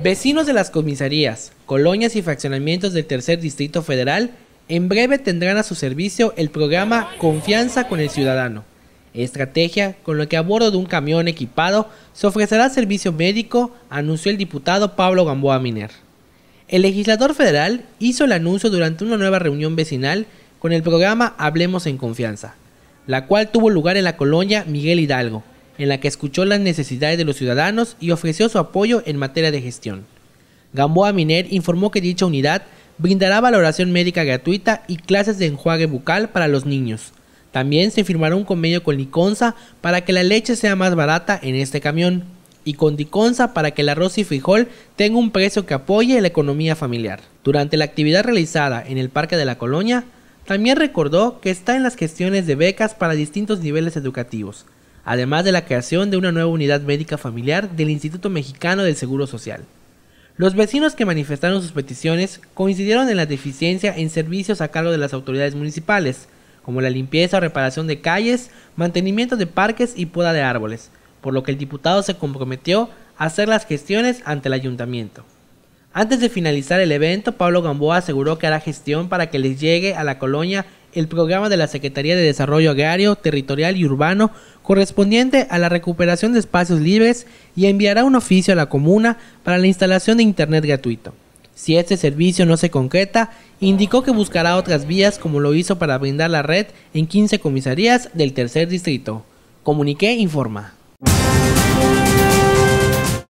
Vecinos de las comisarías, colonias y fraccionamientos del Tercer Distrito Federal en breve tendrán a su servicio el programa Confianza con el Ciudadano. Estrategia con la que a bordo de un camión equipado se ofrecerá servicio médico, anunció el diputado Pablo Gamboa Miner. El legislador federal hizo el anuncio durante una nueva reunión vecinal con el programa Hablemos en Confianza, la cual tuvo lugar en la colonia Miguel Hidalgo, en la que escuchó las necesidades de los ciudadanos y ofreció su apoyo en materia de gestión. Gamboa Miner informó que dicha unidad brindará valoración médica gratuita y clases de enjuague bucal para los niños. También se firmará un convenio con Liconza para que la leche sea más barata en este camión y con Diconza para que el arroz y frijol tenga un precio que apoye la economía familiar. Durante la actividad realizada en el Parque de la Colonia, también recordó que está en las gestiones de becas para distintos niveles educativos, además de la creación de una nueva unidad médica familiar del Instituto Mexicano del Seguro Social. Los vecinos que manifestaron sus peticiones coincidieron en la deficiencia en servicios a cargo de las autoridades municipales, como la limpieza o reparación de calles, mantenimiento de parques y poda de árboles, por lo que el diputado se comprometió a hacer las gestiones ante el ayuntamiento. Antes de finalizar el evento, Pablo Gamboa aseguró que hará gestión para que les llegue a la colonia el programa de la Secretaría de Desarrollo Agrario, Territorial y Urbano correspondiente a la recuperación de espacios libres y enviará un oficio a la comuna para la instalación de Internet gratuito. Si este servicio no se concreta, indicó que buscará otras vías como lo hizo para brindar la red en 15 comisarías del tercer distrito. Comuniqué informa.